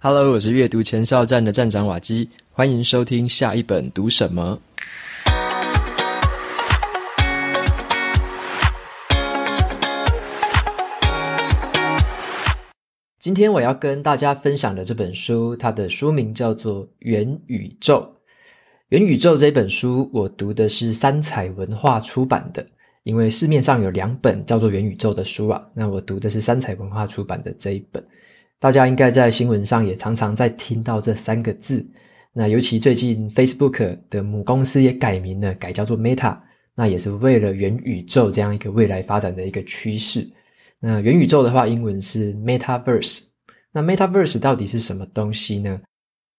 Hello，我是阅读前哨站的站长瓦基，欢迎收听下一本读什么。今天我要跟大家分享的这本书，它的书名叫做《元宇宙》。元宇宙这本书，我读的是三彩文化出版的，因为市面上有两本叫做《元宇宙》的书啊，那我读的是三彩文化出版的这一本。大家应该在新闻上也常常在听到这三个字。那尤其最近 Facebook 的母公司也改名了，改叫做 Meta。那也是为了元宇宙这样一个未来发展的一个趋势。那元宇宙的话，英文是 Metaverse。那 Metaverse 到底是什么东西呢？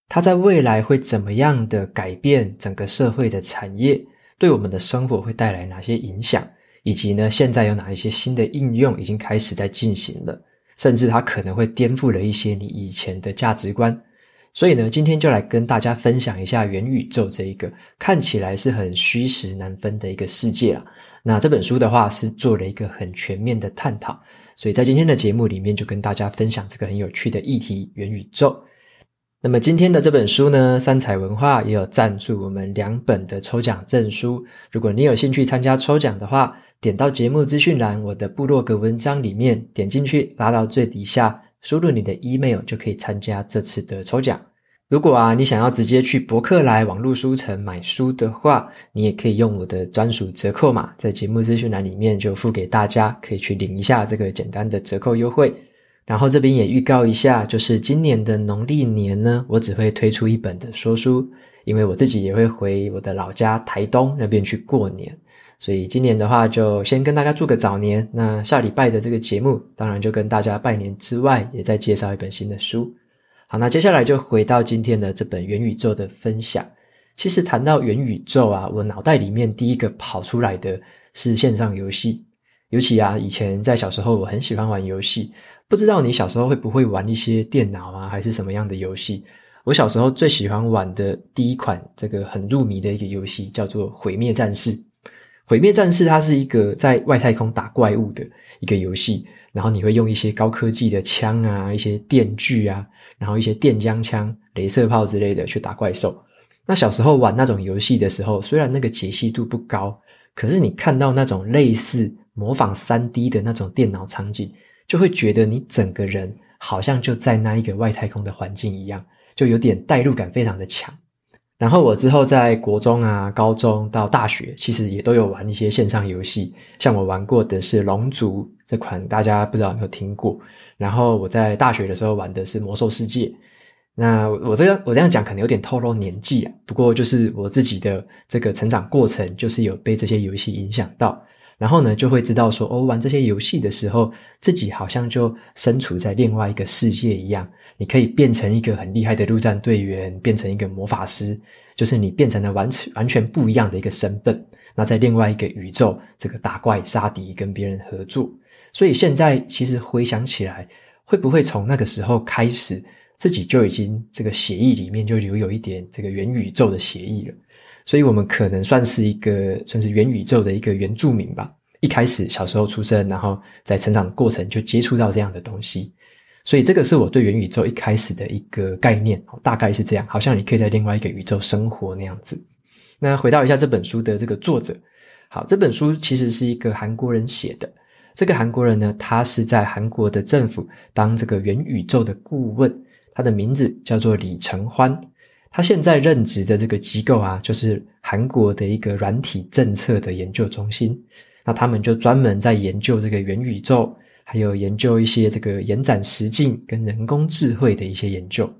它在未来会怎么样的改变整个社会的产业？对我们的生活会带来哪些影响？以及呢，现在有哪一些新的应用已经开始在进行了？甚至它可能会颠覆了一些你以前的价值观，所以呢，今天就来跟大家分享一下元宇宙这一个看起来是很虚实难分的一个世界啊。那这本书的话是做了一个很全面的探讨，所以在今天的节目里面就跟大家分享这个很有趣的议题元宇宙。那么今天的这本书呢，三彩文化也有赞助我们两本的抽奖证书，如果你有兴趣参加抽奖的话。点到节目资讯栏，我的部落格文章里面点进去，拉到最底下，输入你的 email 就可以参加这次的抽奖。如果啊，你想要直接去博客来网络书城买书的话，你也可以用我的专属折扣码，在节目资讯栏里面就付给大家，可以去领一下这个简单的折扣优惠。然后这边也预告一下，就是今年的农历年呢，我只会推出一本的说书，因为我自己也会回我的老家台东那边去过年。所以今年的话，就先跟大家祝个早年。那下礼拜的这个节目，当然就跟大家拜年之外，也再介绍一本新的书。好，那接下来就回到今天的这本元宇宙的分享。其实谈到元宇宙啊，我脑袋里面第一个跑出来的是线上游戏。尤其啊，以前在小时候，我很喜欢玩游戏。不知道你小时候会不会玩一些电脑啊，还是什么样的游戏？我小时候最喜欢玩的第一款这个很入迷的一个游戏，叫做《毁灭战士》。毁灭战士，它是一个在外太空打怪物的一个游戏，然后你会用一些高科技的枪啊，一些电锯啊，然后一些电浆枪、镭射炮之类的去打怪兽。那小时候玩那种游戏的时候，虽然那个解析度不高，可是你看到那种类似模仿三 D 的那种电脑场景，就会觉得你整个人好像就在那一个外太空的环境一样，就有点代入感非常的强。然后我之后在国中啊、高中到大学，其实也都有玩一些线上游戏。像我玩过的是《龙族》这款，大家不知道有没有听过。然后我在大学的时候玩的是《魔兽世界》。那我这个我这样讲，可能有点透露年纪啊。不过就是我自己的这个成长过程，就是有被这些游戏影响到。然后呢，就会知道说，哦，玩这些游戏的时候，自己好像就身处在另外一个世界一样。你可以变成一个很厉害的陆战队员，变成一个魔法师，就是你变成了完全完全不一样的一个身份。那在另外一个宇宙，这个打怪杀敌跟别人合作。所以现在其实回想起来，会不会从那个时候开始，自己就已经这个协议里面就留有一点这个元宇宙的协议了？所以，我们可能算是一个算是元宇宙的一个原住民吧。一开始小时候出生，然后在成长过程就接触到这样的东西，所以这个是我对元宇宙一开始的一个概念，大概是这样。好像你可以在另外一个宇宙生活那样子。那回到一下这本书的这个作者，好，这本书其实是一个韩国人写的。这个韩国人呢，他是在韩国的政府当这个元宇宙的顾问，他的名字叫做李承欢。他现在任职的这个机构啊，就是韩国的一个软体政策的研究中心。那他们就专门在研究这个元宇宙，还有研究一些这个延展实境跟人工智慧的一些研究。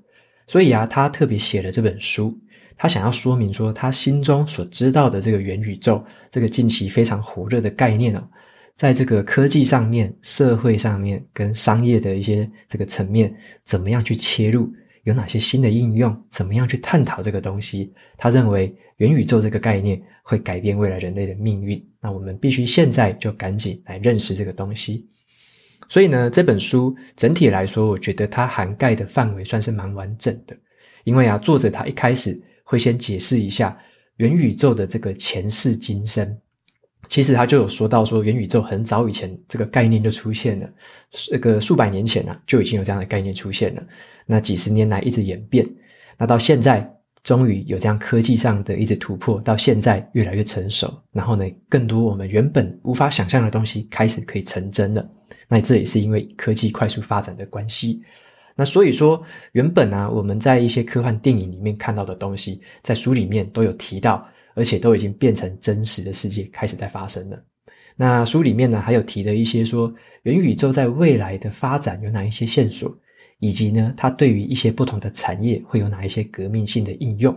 所以啊，他特别写了这本书，他想要说明说，他心中所知道的这个元宇宙这个近期非常火热的概念呢，在这个科技上面、社会上面跟商业的一些这个层面，怎么样去切入？有哪些新的应用？怎么样去探讨这个东西？他认为元宇宙这个概念会改变未来人类的命运。那我们必须现在就赶紧来认识这个东西。所以呢，这本书整体来说，我觉得它涵盖的范围算是蛮完整的。因为啊，作者他一开始会先解释一下元宇宙的这个前世今生。其实他就有说到说，元宇宙很早以前这个概念就出现了，这个数百年前呢就已经有这样的概念出现了。那几十年来一直演变，那到现在终于有这样科技上的一直突破，到现在越来越成熟。然后呢，更多我们原本无法想象的东西开始可以成真了。那这也是因为科技快速发展的关系。那所以说，原本呢我们在一些科幻电影里面看到的东西，在书里面都有提到，而且都已经变成真实的世界开始在发生了。那书里面呢还有提了一些说元宇宙在未来的发展有哪一些线索。以及呢，它对于一些不同的产业会有哪一些革命性的应用？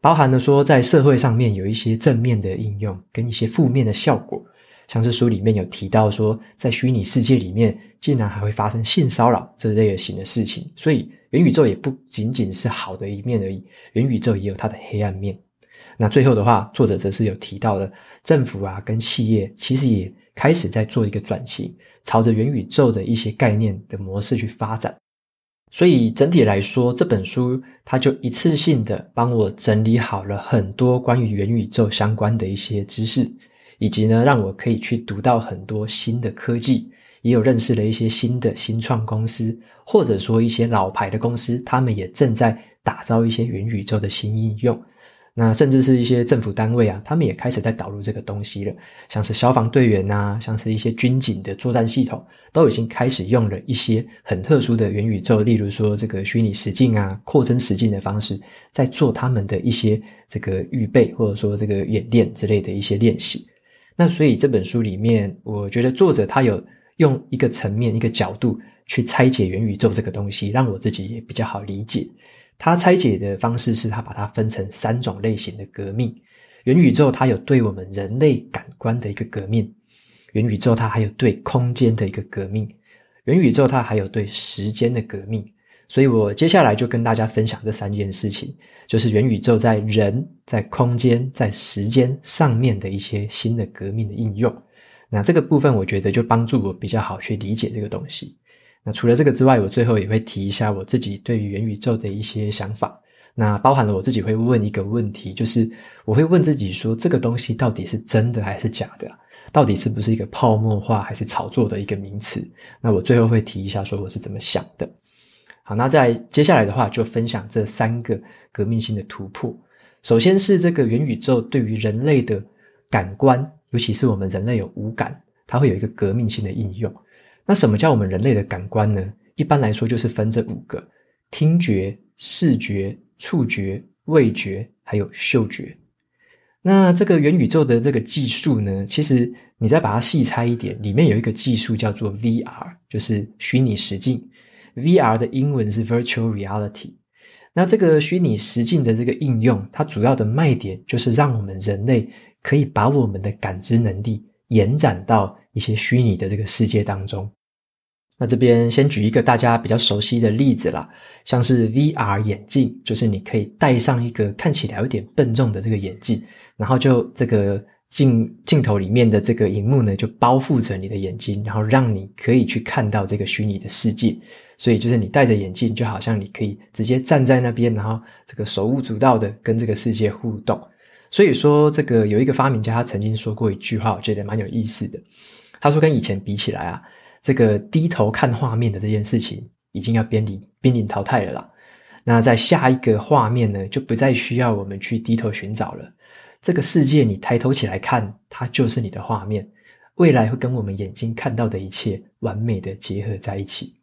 包含了说，在社会上面有一些正面的应用跟一些负面的效果。像是书里面有提到说，在虚拟世界里面竟然还会发生性骚扰这类型的事情。所以元宇宙也不仅仅是好的一面而已，元宇宙也有它的黑暗面。那最后的话，作者则是有提到的，政府啊跟企业其实也开始在做一个转型，朝着元宇宙的一些概念的模式去发展。所以整体来说，这本书它就一次性的帮我整理好了很多关于元宇宙相关的一些知识，以及呢让我可以去读到很多新的科技，也有认识了一些新的新创公司，或者说一些老牌的公司，他们也正在打造一些元宇宙的新应用。那甚至是一些政府单位啊，他们也开始在导入这个东西了。像是消防队员呐，像是一些军警的作战系统，都已经开始用了一些很特殊的元宇宙，例如说这个虚拟实境啊、扩增实境的方式，在做他们的一些这个预备或者说这个演练之类的一些练习。那所以这本书里面，我觉得作者他有用一个层面、一个角度去拆解元宇宙这个东西，让我自己也比较好理解。他拆解的方式是，他把它分成三种类型的革命。元宇宙它有对我们人类感官的一个革命，元宇宙它还有对空间的一个革命，元宇宙它还有对时间的革命。所以我接下来就跟大家分享这三件事情，就是元宇宙在人在空间在时间上面的一些新的革命的应用。那这个部分我觉得就帮助我比较好去理解这个东西。那除了这个之外，我最后也会提一下我自己对于元宇宙的一些想法。那包含了我自己会问一个问题，就是我会问自己说，这个东西到底是真的还是假的？到底是不是一个泡沫化还是炒作的一个名词？那我最后会提一下说我是怎么想的。好，那在接下来的话就分享这三个革命性的突破。首先是这个元宇宙对于人类的感官，尤其是我们人类有五感，它会有一个革命性的应用。那什么叫我们人类的感官呢？一般来说就是分这五个：听觉、视觉、触觉、味觉，还有嗅觉。那这个元宇宙的这个技术呢，其实你再把它细拆一点，里面有一个技术叫做 VR，就是虚拟实境。VR 的英文是 Virtual Reality。那这个虚拟实境的这个应用，它主要的卖点就是让我们人类可以把我们的感知能力延展到一些虚拟的这个世界当中。那这边先举一个大家比较熟悉的例子啦，像是 VR 眼镜，就是你可以戴上一个看起来有点笨重的这个眼镜，然后就这个镜镜头里面的这个荧幕呢，就包覆着你的眼睛，然后让你可以去看到这个虚拟的世界。所以就是你戴着眼镜，就好像你可以直接站在那边，然后这个手舞足蹈的跟这个世界互动。所以说，这个有一个发明家他曾经说过一句话，我觉得蛮有意思的。他说，跟以前比起来啊。这个低头看画面的这件事情，已经要濒临濒临淘汰了啦。那在下一个画面呢，就不再需要我们去低头寻找了。这个世界，你抬头起来看，它就是你的画面。未来会跟我们眼睛看到的一切完美的结合在一起。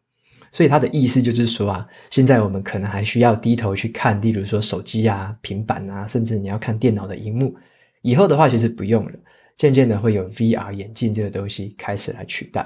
所以它的意思就是说啊，现在我们可能还需要低头去看，例如说手机啊、平板啊，甚至你要看电脑的荧幕。以后的话，其实不用了，渐渐的会有 VR 眼镜这个东西开始来取代。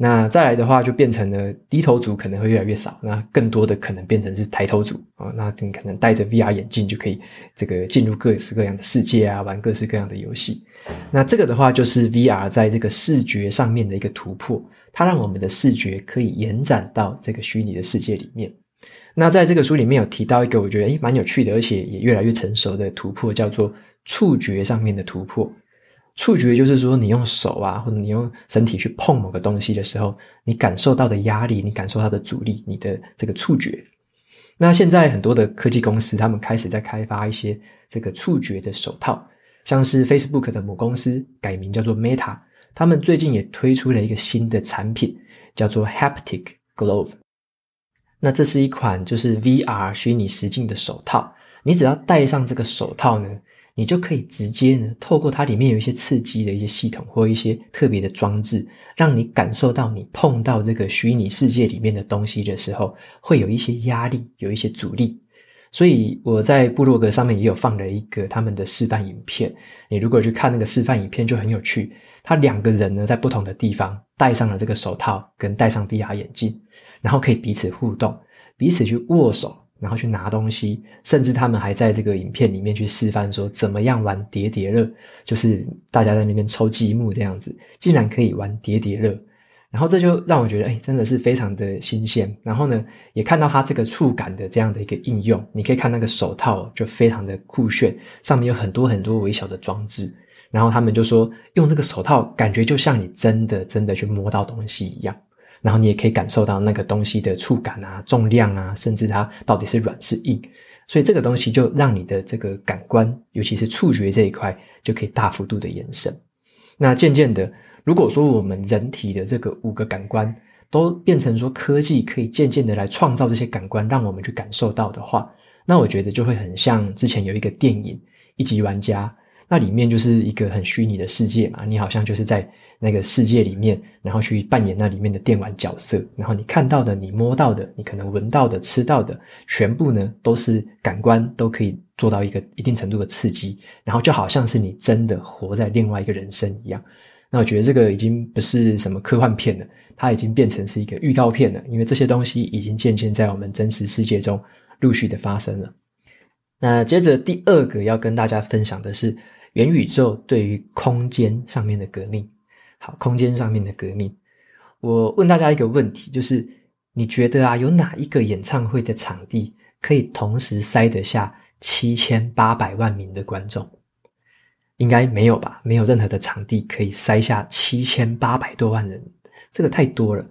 那再来的话，就变成了低头族可能会越来越少，那更多的可能变成是抬头族啊，那你可能戴着 VR 眼镜就可以这个进入各式各样的世界啊，玩各式各样的游戏。那这个的话，就是 VR 在这个视觉上面的一个突破，它让我们的视觉可以延展到这个虚拟的世界里面。那在这个书里面有提到一个我觉得诶蛮有趣的，而且也越来越成熟的突破，叫做触觉上面的突破。触觉就是说，你用手啊，或者你用身体去碰某个东西的时候，你感受到的压力，你感受到的阻力，你的这个触觉。那现在很多的科技公司，他们开始在开发一些这个触觉的手套，像是 Facebook 的母公司改名叫做 Meta，他们最近也推出了一个新的产品，叫做 Haptic Glove。那这是一款就是 VR 虚拟实境的手套，你只要戴上这个手套呢。你就可以直接呢，透过它里面有一些刺激的一些系统或一些特别的装置，让你感受到你碰到这个虚拟世界里面的东西的时候，会有一些压力，有一些阻力。所以我在布洛格上面也有放了一个他们的示范影片。你如果去看那个示范影片，就很有趣。他两个人呢，在不同的地方戴上了这个手套跟戴上 VR 眼镜，然后可以彼此互动，彼此去握手。然后去拿东西，甚至他们还在这个影片里面去示范说怎么样玩叠叠乐，就是大家在那边抽积木这样子，竟然可以玩叠叠乐，然后这就让我觉得哎，真的是非常的新鲜。然后呢，也看到他这个触感的这样的一个应用，你可以看那个手套就非常的酷炫，上面有很多很多微小的装置，然后他们就说用这个手套，感觉就像你真的真的去摸到东西一样。然后你也可以感受到那个东西的触感啊、重量啊，甚至它到底是软是硬。所以这个东西就让你的这个感官，尤其是触觉这一块，就可以大幅度的延伸。那渐渐的，如果说我们人体的这个五个感官都变成说科技可以渐渐的来创造这些感官，让我们去感受到的话，那我觉得就会很像之前有一个电影《一级玩家》。那里面就是一个很虚拟的世界嘛，你好像就是在那个世界里面，然后去扮演那里面的电玩角色，然后你看到的、你摸到的、你可能闻到的、吃到的，全部呢都是感官都可以做到一个一定程度的刺激，然后就好像是你真的活在另外一个人生一样。那我觉得这个已经不是什么科幻片了，它已经变成是一个预告片了，因为这些东西已经渐渐在我们真实世界中陆续的发生了。那接着第二个要跟大家分享的是。元宇宙对于空间上面的革命，好，空间上面的革命，我问大家一个问题，就是你觉得啊，有哪一个演唱会的场地可以同时塞得下七千八百万名的观众？应该没有吧？没有任何的场地可以塞下七千八百多万人，这个太多了。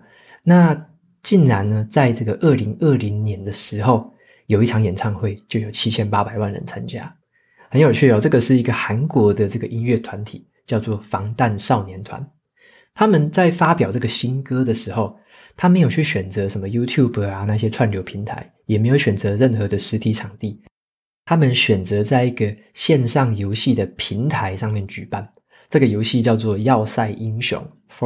那竟然呢，在这个二零二零年的时候，有一场演唱会就有七千八百万人参加。很有趣哦，这个是一个韩国的这个音乐团体，叫做防弹少年团。他们在发表这个新歌的时候，他没有去选择什么 YouTube 啊那些串流平台，也没有选择任何的实体场地，他们选择在一个线上游戏的平台上面举办。这个游戏叫做《要塞英雄》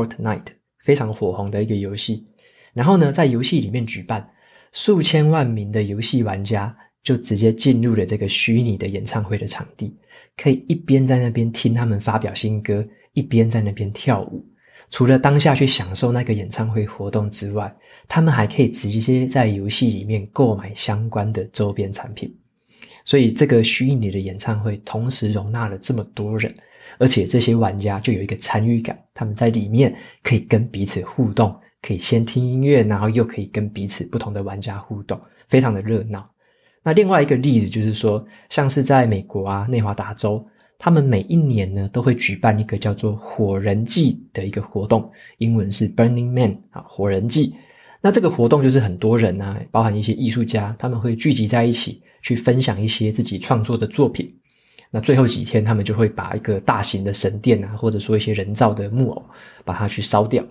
（Fortnite），非常火红的一个游戏。然后呢，在游戏里面举办，数千万名的游戏玩家。就直接进入了这个虚拟的演唱会的场地，可以一边在那边听他们发表新歌，一边在那边跳舞。除了当下去享受那个演唱会活动之外，他们还可以直接在游戏里面购买相关的周边产品。所以，这个虚拟的演唱会同时容纳了这么多人，而且这些玩家就有一个参与感，他们在里面可以跟彼此互动，可以先听音乐，然后又可以跟彼此不同的玩家互动，非常的热闹。那另外一个例子就是说，像是在美国啊，内华达州，他们每一年呢都会举办一个叫做“火人祭”的一个活动，英文是 “burning man” 啊，火人祭。那这个活动就是很多人啊，包含一些艺术家，他们会聚集在一起去分享一些自己创作的作品。那最后几天，他们就会把一个大型的神殿啊，或者说一些人造的木偶，把它去烧掉。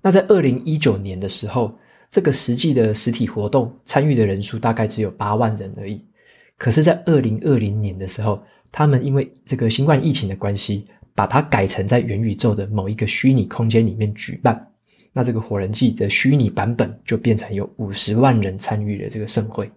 那在二零一九年的时候。这个实际的实体活动参与的人数大概只有八万人而已，可是，在二零二零年的时候，他们因为这个新冠疫情的关系，把它改成在元宇宙的某一个虚拟空间里面举办，那这个火人祭的虚拟版本就变成有五十万人参与的这个盛会。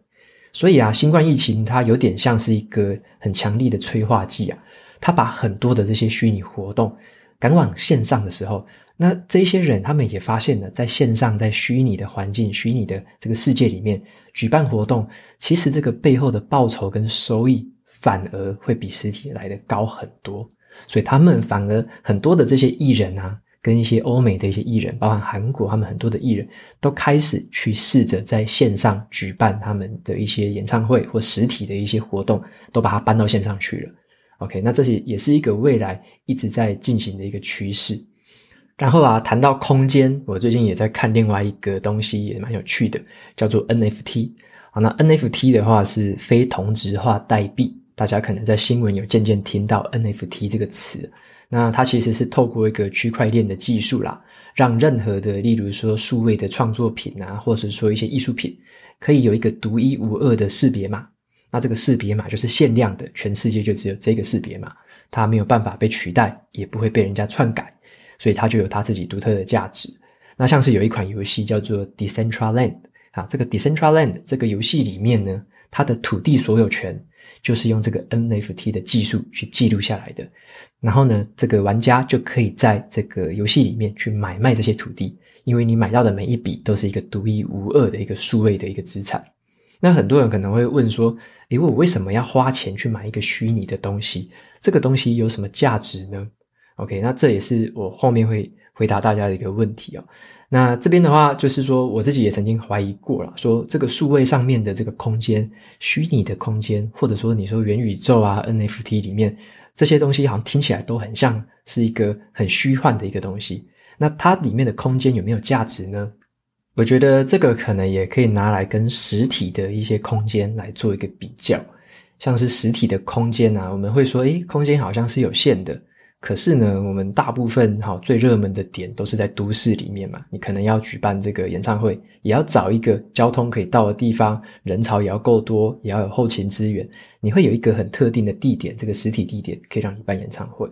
所以啊，新冠疫情它有点像是一个很强力的催化剂啊，它把很多的这些虚拟活动赶往线上的时候。那这些人他们也发现了，在线上，在虚拟的环境、虚拟的这个世界里面举办活动，其实这个背后的报酬跟收益反而会比实体来的高很多。所以他们反而很多的这些艺人啊，跟一些欧美的一些艺人，包含韩国他们很多的艺人都开始去试着在线上举办他们的一些演唱会或实体的一些活动，都把它搬到线上去了。OK，那这些也是一个未来一直在进行的一个趋势。然后啊，谈到空间，我最近也在看另外一个东西，也蛮有趣的，叫做 NFT。啊，那 NFT 的话是非同质化代币，大家可能在新闻有渐渐听到 NFT 这个词。那它其实是透过一个区块链的技术啦，让任何的，例如说数位的创作品啊，或者是说一些艺术品，可以有一个独一无二的识别码。那这个识别码就是限量的，全世界就只有这个识别码，它没有办法被取代，也不会被人家篡改。所以它就有它自己独特的价值。那像是有一款游戏叫做 Decentraland 啊，这个 Decentraland 这个游戏里面呢，它的土地所有权就是用这个 NFT 的技术去记录下来的。然后呢，这个玩家就可以在这个游戏里面去买卖这些土地，因为你买到的每一笔都是一个独一无二的一个数位的一个资产。那很多人可能会问说，哎，我为什么要花钱去买一个虚拟的东西？这个东西有什么价值呢？OK，那这也是我后面会回答大家的一个问题哦。那这边的话，就是说我自己也曾经怀疑过了，说这个数位上面的这个空间，虚拟的空间，或者说你说元宇宙啊、NFT 里面这些东西，好像听起来都很像是一个很虚幻的一个东西。那它里面的空间有没有价值呢？我觉得这个可能也可以拿来跟实体的一些空间来做一个比较，像是实体的空间啊，我们会说，诶，空间好像是有限的。可是呢，我们大部分哈最热门的点都是在都市里面嘛。你可能要举办这个演唱会，也要找一个交通可以到的地方，人潮也要够多，也要有后勤资源。你会有一个很特定的地点，这个实体地点可以让你办演唱会。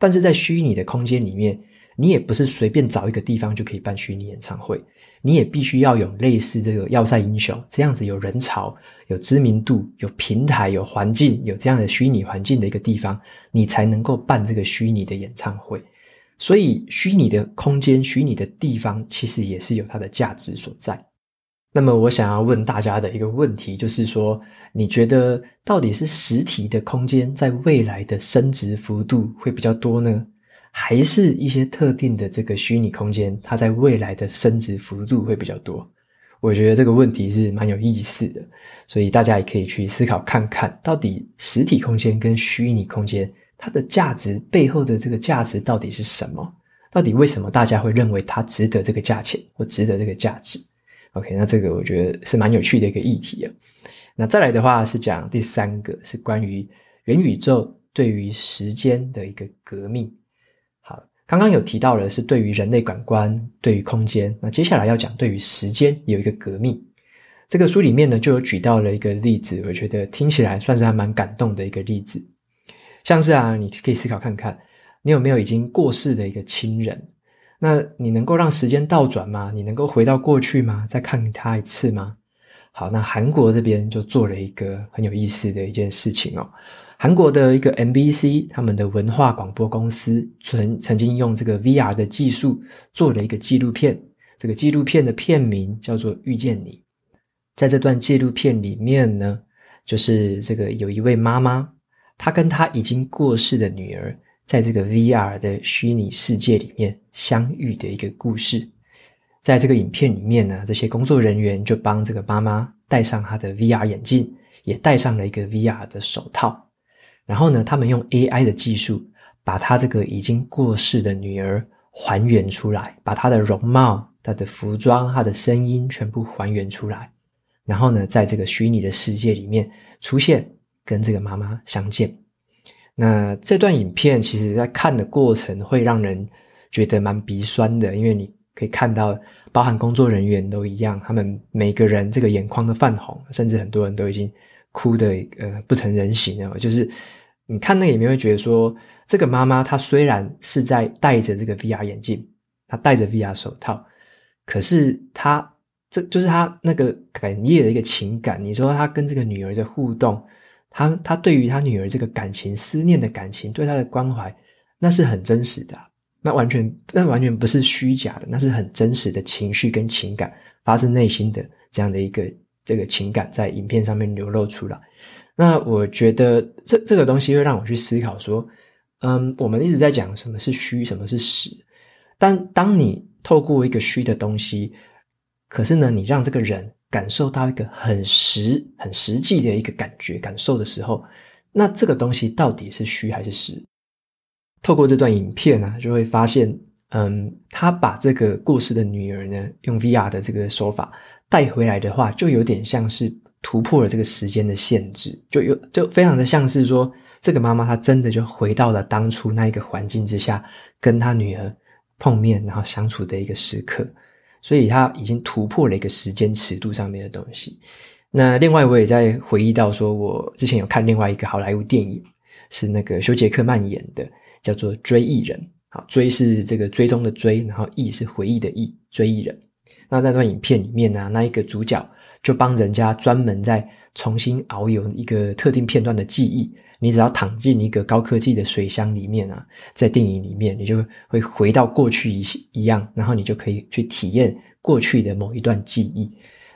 但是在虚拟的空间里面，你也不是随便找一个地方就可以办虚拟演唱会。你也必须要有类似这个《要塞英雄》这样子有人潮、有知名度、有平台、有环境、有这样的虚拟环境的一个地方，你才能够办这个虚拟的演唱会。所以，虚拟的空间、虚拟的地方，其实也是有它的价值所在。那么，我想要问大家的一个问题就是说，你觉得到底是实体的空间在未来的升值幅度会比较多呢？还是一些特定的这个虚拟空间，它在未来的升值幅度会比较多。我觉得这个问题是蛮有意思的，所以大家也可以去思考看看到底实体空间跟虚拟空间它的价值背后的这个价值到底是什么？到底为什么大家会认为它值得这个价钱或值得这个价值？OK，那这个我觉得是蛮有趣的一个议题啊。那再来的话是讲第三个，是关于元宇宙对于时间的一个革命。刚刚有提到了是对于人类感官，对于空间，那接下来要讲对于时间有一个革命。这个书里面呢就有举到了一个例子，我觉得听起来算是还蛮感动的一个例子。像是啊，你可以思考看看，你有没有已经过世的一个亲人？那你能够让时间倒转吗？你能够回到过去吗？再看他一次吗？好，那韩国这边就做了一个很有意思的一件事情哦。韩国的一个 MBC，他们的文化广播公司曾曾经用这个 VR 的技术做了一个纪录片。这个纪录片的片名叫做《遇见你》。在这段纪录片里面呢，就是这个有一位妈妈，她跟她已经过世的女儿，在这个 VR 的虚拟世界里面相遇的一个故事。在这个影片里面呢，这些工作人员就帮这个妈妈戴上她的 VR 眼镜，也戴上了一个 VR 的手套。然后呢，他们用 AI 的技术把他这个已经过世的女儿还原出来，把她的容貌、她的服装、她的声音全部还原出来，然后呢，在这个虚拟的世界里面出现，跟这个妈妈相见。那这段影片其实在看的过程会让人觉得蛮鼻酸的，因为你可以看到，包含工作人员都一样，他们每个人这个眼眶都泛红，甚至很多人都已经哭得呃不成人形了，就是。你看那影片会觉得说，这个妈妈她虽然是在戴着这个 VR 眼镜，她戴着 VR 手套，可是她这就是她那个哽咽的一个情感。你说她跟这个女儿的互动，她她对于她女儿这个感情、思念的感情、对她的关怀，那是很真实的，那完全那完全不是虚假的，那是很真实的情绪跟情感，发自内心的这样的一个这个情感在影片上面流露出来。那我觉得这这个东西会让我去思考说，嗯，我们一直在讲什么是虚，什么是实，但当你透过一个虚的东西，可是呢，你让这个人感受到一个很实、很实际的一个感觉、感受的时候，那这个东西到底是虚还是实？透过这段影片呢，就会发现，嗯，他把这个故事的女儿呢，用 VR 的这个手法带回来的话，就有点像是。突破了这个时间的限制，就有就非常的像是说，这个妈妈她真的就回到了当初那一个环境之下，跟她女儿碰面，然后相处的一个时刻，所以她已经突破了一个时间尺度上面的东西。那另外我也在回忆到，说我之前有看另外一个好莱坞电影，是那个修杰克曼演的，叫做《追忆人》好，追是这个追踪的追，然后忆是回忆的忆，追忆人。那那段影片里面呢，那一个主角。就帮人家专门在重新遨游一个特定片段的记忆，你只要躺进一个高科技的水箱里面啊，在电影里面你就会回到过去一一样，然后你就可以去体验过去的某一段记忆。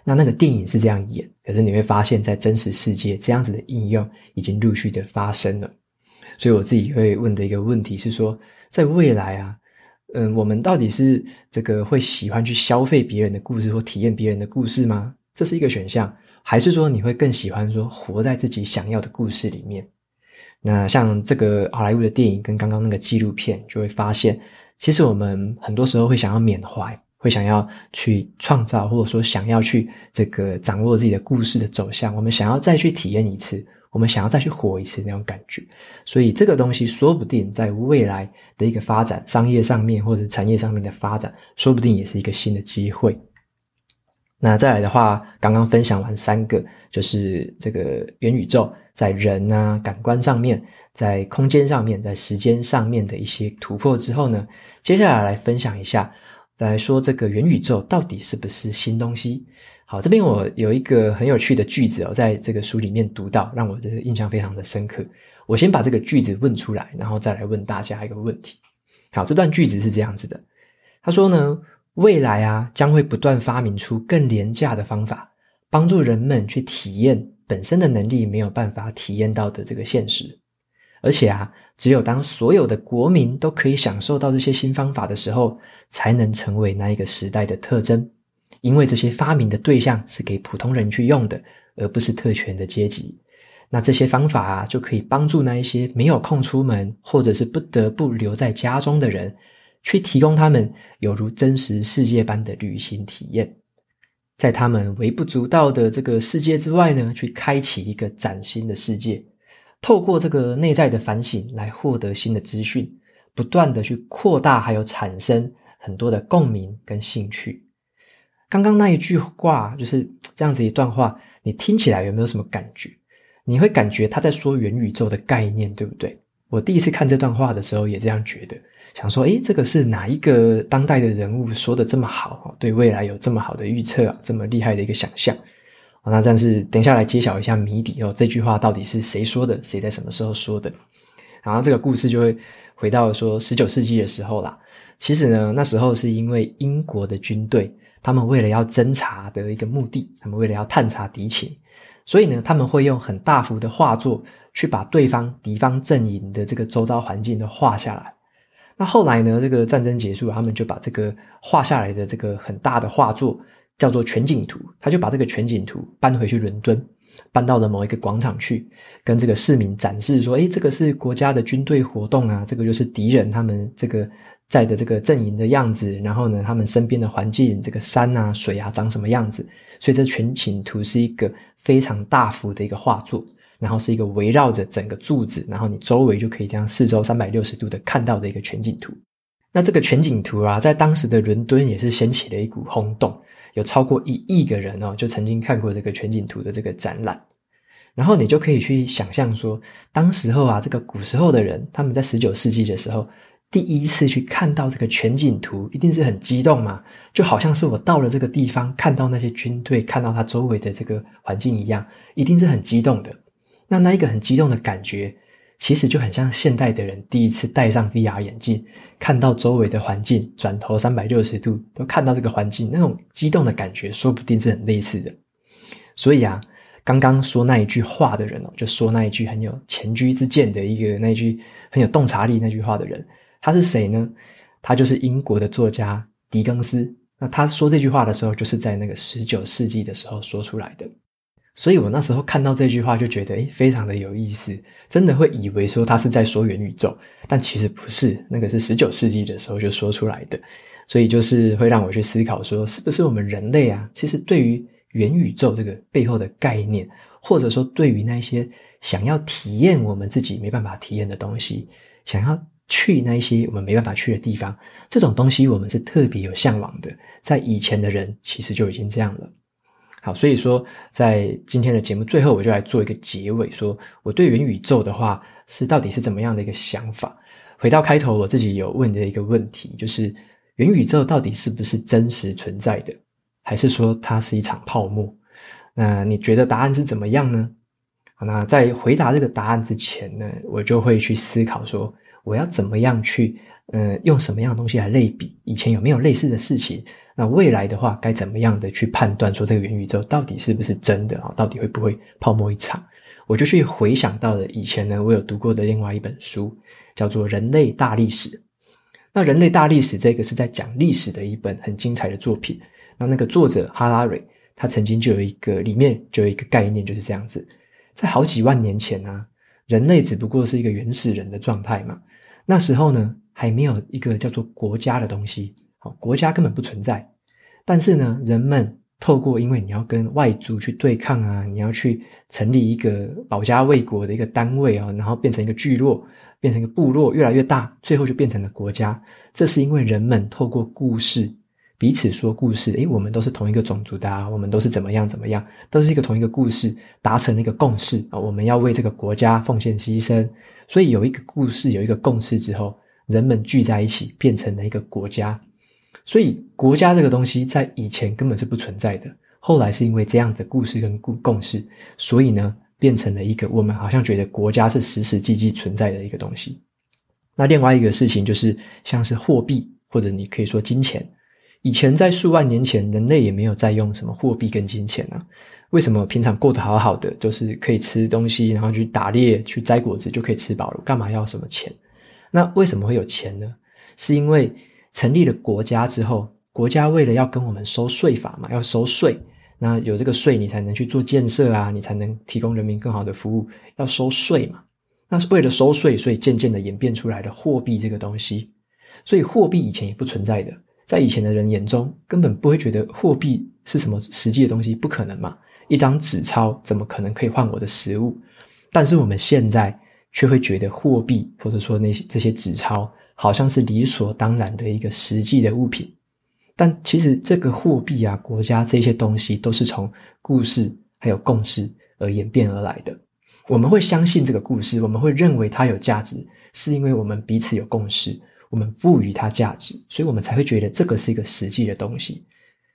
那那个电影是这样演，可是你会发现，在真实世界这样子的应用已经陆续的发生了。所以我自己会问的一个问题是说，在未来啊，嗯，我们到底是这个会喜欢去消费别人的故事或体验别人的故事吗？这是一个选项，还是说你会更喜欢说活在自己想要的故事里面？那像这个好莱坞的电影跟刚刚那个纪录片，就会发现，其实我们很多时候会想要缅怀，会想要去创造，或者说想要去这个掌握自己的故事的走向。我们想要再去体验一次，我们想要再去活一次那种感觉。所以这个东西说不定在未来的一个发展，商业上面或者产业上面的发展，说不定也是一个新的机会。那再来的话，刚刚分享完三个，就是这个元宇宙在人啊感官上面，在空间上面，在时间上面的一些突破之后呢，接下来来分享一下，来说这个元宇宙到底是不是新东西？好，这边我有一个很有趣的句子哦，在这个书里面读到，让我这个印象非常的深刻。我先把这个句子问出来，然后再来问大家一个问题。好，这段句子是这样子的，他说呢。未来啊，将会不断发明出更廉价的方法，帮助人们去体验本身的能力没有办法体验到的这个现实。而且啊，只有当所有的国民都可以享受到这些新方法的时候，才能成为那一个时代的特征。因为这些发明的对象是给普通人去用的，而不是特权的阶级。那这些方法啊，就可以帮助那一些没有空出门，或者是不得不留在家中的人。去提供他们有如真实世界般的旅行体验，在他们微不足道的这个世界之外呢，去开启一个崭新的世界。透过这个内在的反省来获得新的资讯，不断的去扩大，还有产生很多的共鸣跟兴趣。刚刚那一句话就是这样子一段话，你听起来有没有什么感觉？你会感觉他在说元宇宙的概念，对不对？我第一次看这段话的时候也这样觉得。想说，诶，这个是哪一个当代的人物说的这么好？对未来有这么好的预测，啊，这么厉害的一个想象？哦，那但是等一下来揭晓一下谜底哦，这句话到底是谁说的？谁在什么时候说的？然后这个故事就会回到说十九世纪的时候啦。其实呢，那时候是因为英国的军队，他们为了要侦查的一个目的，他们为了要探查敌情，所以呢，他们会用很大幅的画作去把对方敌方阵营的这个周遭环境都画下来。那后来呢？这个战争结束，他们就把这个画下来的这个很大的画作叫做全景图。他就把这个全景图搬回去伦敦，搬到了某一个广场去，跟这个市民展示说：“哎，这个是国家的军队活动啊，这个就是敌人他们这个在的这个阵营的样子。然后呢，他们身边的环境，这个山啊、水啊长什么样子？所以这全景图是一个非常大幅的一个画作。”然后是一个围绕着整个柱子，然后你周围就可以这样四周三百六十度的看到的一个全景图。那这个全景图啊，在当时的伦敦也是掀起了一股轰动，有超过一亿个人哦，就曾经看过这个全景图的这个展览。然后你就可以去想象说，当时候啊，这个古时候的人，他们在十九世纪的时候第一次去看到这个全景图，一定是很激动嘛，就好像是我到了这个地方，看到那些军队，看到它周围的这个环境一样，一定是很激动的。那那一个很激动的感觉，其实就很像现代的人第一次戴上 VR 眼镜，看到周围的环境，转头三百六十度都看到这个环境，那种激动的感觉，说不定是很类似的。所以啊，刚刚说那一句话的人哦，就说那一句很有前居之鉴的一个那一句很有洞察力那句话的人，他是谁呢？他就是英国的作家狄更斯。那他说这句话的时候，就是在那个十九世纪的时候说出来的。所以我那时候看到这句话，就觉得哎，非常的有意思，真的会以为说他是在说元宇宙，但其实不是，那个是十九世纪的时候就说出来的，所以就是会让我去思考说，是不是我们人类啊，其实对于元宇宙这个背后的概念，或者说对于那些想要体验我们自己没办法体验的东西，想要去那一些我们没办法去的地方，这种东西我们是特别有向往的，在以前的人其实就已经这样了。好，所以说在今天的节目最后，我就来做一个结尾，说我对元宇宙的话是到底是怎么样的一个想法。回到开头，我自己有问的一个问题，就是元宇宙到底是不是真实存在的，还是说它是一场泡沫？那你觉得答案是怎么样呢？那在回答这个答案之前呢，我就会去思考说，我要怎么样去，呃，用什么样的东西来类比？以前有没有类似的事情？那未来的话，该怎么样的去判断说这个元宇宙到底是不是真的啊？到底会不会泡沫一场？我就去回想到了以前呢，我有读过的另外一本书，叫做《人类大历史》。那《人类大历史》这个是在讲历史的一本很精彩的作品。那那个作者哈拉瑞，他曾经就有一个里面就有一个概念就是这样子：在好几万年前呢，人类只不过是一个原始人的状态嘛。那时候呢，还没有一个叫做国家的东西。国家根本不存在，但是呢，人们透过因为你要跟外族去对抗啊，你要去成立一个保家卫国的一个单位啊，然后变成一个聚落，变成一个部落，越来越大，最后就变成了国家。这是因为人们透过故事彼此说故事，哎，我们都是同一个种族的，啊，我们都是怎么样怎么样，都是一个同一个故事达成了一个共识啊，我们要为这个国家奉献牺牲。所以有一个故事，有一个共识之后，人们聚在一起，变成了一个国家。所以国家这个东西在以前根本是不存在的，后来是因为这样的故事跟共共识，所以呢变成了一个我们好像觉得国家是实实际际存在的一个东西。那另外一个事情就是，像是货币或者你可以说金钱，以前在数万年前，人类也没有在用什么货币跟金钱啊。为什么平常过得好好的，就是可以吃东西，然后去打猎去摘果子就可以吃饱了，干嘛要什么钱？那为什么会有钱呢？是因为。成立了国家之后，国家为了要跟我们收税法嘛，要收税。那有这个税，你才能去做建设啊，你才能提供人民更好的服务。要收税嘛，那是为了收税，所以渐渐的演变出来的货币这个东西。所以货币以前也不存在的，在以前的人眼中，根本不会觉得货币是什么实际的东西，不可能嘛，一张纸钞怎么可能可以换我的实物？但是我们现在却会觉得货币，或者说那些这些纸钞。好像是理所当然的一个实际的物品，但其实这个货币啊、国家这些东西都是从故事还有共识而演变而来的。我们会相信这个故事，我们会认为它有价值，是因为我们彼此有共识，我们赋予它价值，所以我们才会觉得这个是一个实际的东西。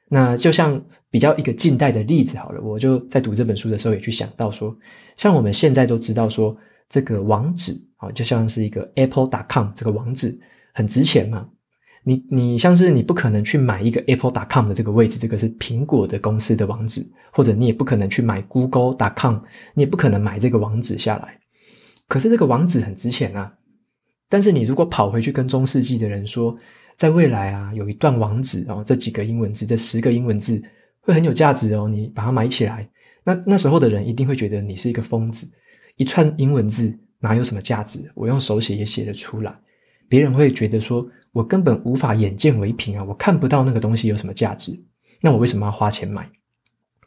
那就像比较一个近代的例子，好了，我就在读这本书的时候也去想到说，像我们现在都知道说。这个网址啊，就像是一个 apple.com 这个网址很值钱嘛？你你像是你不可能去买一个 apple.com 的这个位置，这个是苹果的公司的网址，或者你也不可能去买 google.com，你也不可能买这个网址下来。可是这个网址很值钱啊！但是你如果跑回去跟中世纪的人说，在未来啊，有一段网址哦，这几个英文字，这十个英文字会很有价值哦，你把它买起来，那那时候的人一定会觉得你是一个疯子。一串英文字哪有什么价值？我用手写也写得出来，别人会觉得说我根本无法眼见为凭啊，我看不到那个东西有什么价值，那我为什么要花钱买？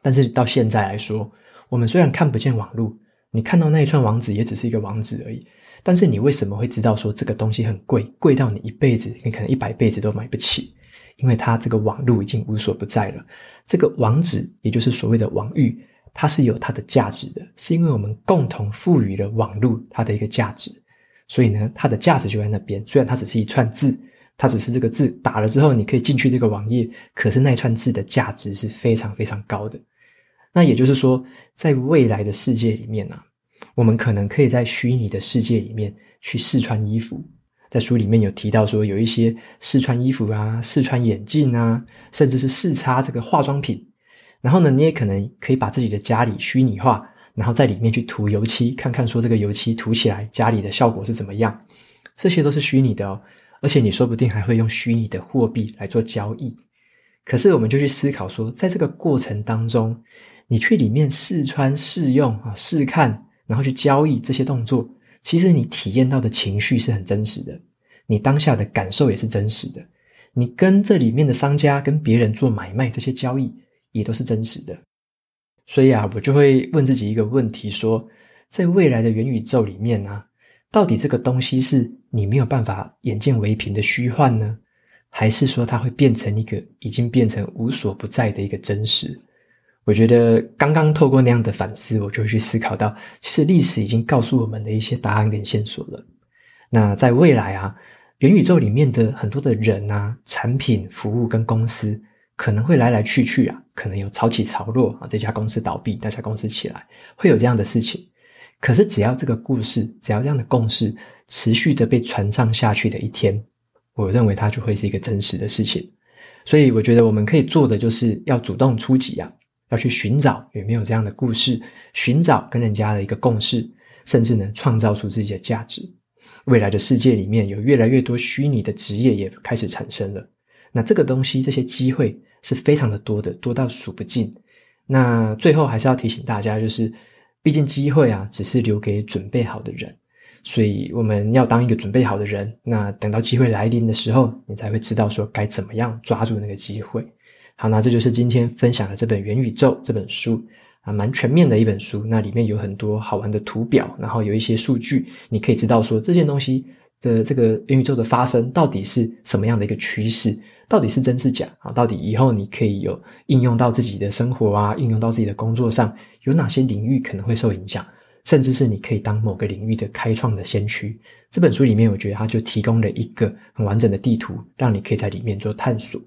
但是到现在来说，我们虽然看不见网路，你看到那一串网址也只是一个网址而已，但是你为什么会知道说这个东西很贵，贵到你一辈子你可能一百辈子都买不起？因为它这个网路已经无所不在了，这个网址也就是所谓的网域。它是有它的价值的，是因为我们共同赋予了网络它的一个价值，所以呢，它的价值就在那边。虽然它只是一串字，它只是这个字打了之后，你可以进去这个网页，可是那串字的价值是非常非常高的。那也就是说，在未来的世界里面呢，我们可能可以在虚拟的世界里面去试穿衣服，在书里面有提到说，有一些试穿衣服啊，试穿眼镜啊，甚至是试擦这个化妆品。然后呢，你也可能可以把自己的家里虚拟化，然后在里面去涂油漆，看看说这个油漆涂起来家里的效果是怎么样。这些都是虚拟的哦，而且你说不定还会用虚拟的货币来做交易。可是，我们就去思考说，在这个过程当中，你去里面试穿、试用啊、试看，然后去交易这些动作，其实你体验到的情绪是很真实的，你当下的感受也是真实的，你跟这里面的商家跟别人做买卖这些交易。也都是真实的，所以啊，我就会问自己一个问题：说，在未来的元宇宙里面呢，到底这个东西是你没有办法眼见为凭的虚幻呢，还是说它会变成一个已经变成无所不在的一个真实？我觉得刚刚透过那样的反思，我就会去思考到，其实历史已经告诉我们的一些答案跟线索了。那在未来啊，元宇宙里面的很多的人啊、产品、服务跟公司。可能会来来去去啊，可能有潮起潮落啊，这家公司倒闭，那家公司起来，会有这样的事情。可是只要这个故事，只要这样的共识持续的被传唱下去的一天，我认为它就会是一个真实的事情。所以我觉得我们可以做的就是要主动出击啊，要去寻找有没有这样的故事，寻找跟人家的一个共识，甚至呢创造出自己的价值。未来的世界里面有越来越多虚拟的职业也开始产生了，那这个东西，这些机会。是非常的多的，多到数不尽。那最后还是要提醒大家，就是，毕竟机会啊，只是留给准备好的人。所以我们要当一个准备好的人。那等到机会来临的时候，你才会知道说该怎么样抓住那个机会。好，那这就是今天分享的这本《元宇宙》这本书啊，蛮全面的一本书。那里面有很多好玩的图表，然后有一些数据，你可以知道说这件东西的这个元宇宙的发生到底是什么样的一个趋势。到底是真是假啊？到底以后你可以有应用到自己的生活啊，应用到自己的工作上，有哪些领域可能会受影响，甚至是你可以当某个领域的开创的先驱？这本书里面，我觉得它就提供了一个很完整的地图，让你可以在里面做探索。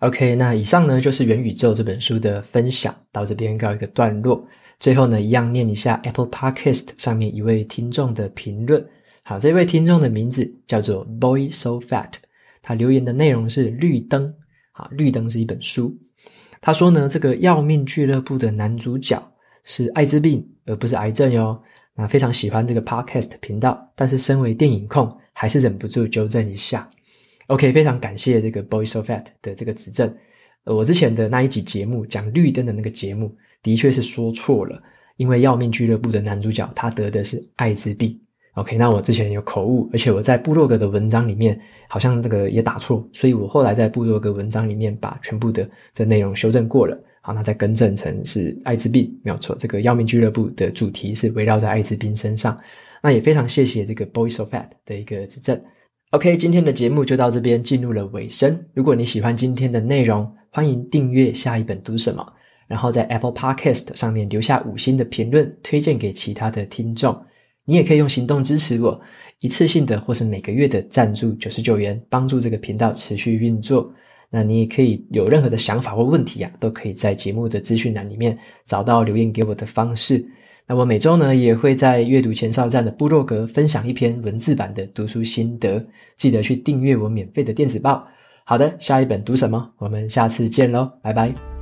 OK，那以上呢就是《元宇宙》这本书的分享，到这边告一个段落。最后呢，一样念一下 Apple Podcast 上面一位听众的评论。好，这位听众的名字叫做 Boy So Fat。他留言的内容是“绿灯”，啊，“绿灯”是一本书。他说呢，这个《要命俱乐部》的男主角是艾滋病，而不是癌症哟。那非常喜欢这个 Podcast 频道，但是身为电影控，还是忍不住纠正一下。OK，非常感谢这个 Boys o Fat 的这个指正。我之前的那一集节目讲《绿灯》的那个节目，的确是说错了，因为《要命俱乐部》的男主角他得的是艾滋病。OK，那我之前有口误，而且我在部落格的文章里面好像那个也打错，所以我后来在部落格文章里面把全部的这内容修正过了。好，那再更正成是艾滋病没有错。这个药命俱乐部的主题是围绕在艾滋病身上。那也非常谢谢这个 Boys of Fat 的一个指正。OK，今天的节目就到这边进入了尾声。如果你喜欢今天的内容，欢迎订阅下一本读什么，然后在 Apple Podcast 上面留下五星的评论，推荐给其他的听众。你也可以用行动支持我，一次性的或是每个月的赞助九十九元，帮助这个频道持续运作。那你也可以有任何的想法或问题啊，都可以在节目的资讯栏里面找到留言给我的方式。那我每周呢也会在阅读前哨站的部落格分享一篇文字版的读书心得，记得去订阅我免费的电子报。好的，下一本读什么？我们下次见喽，拜拜。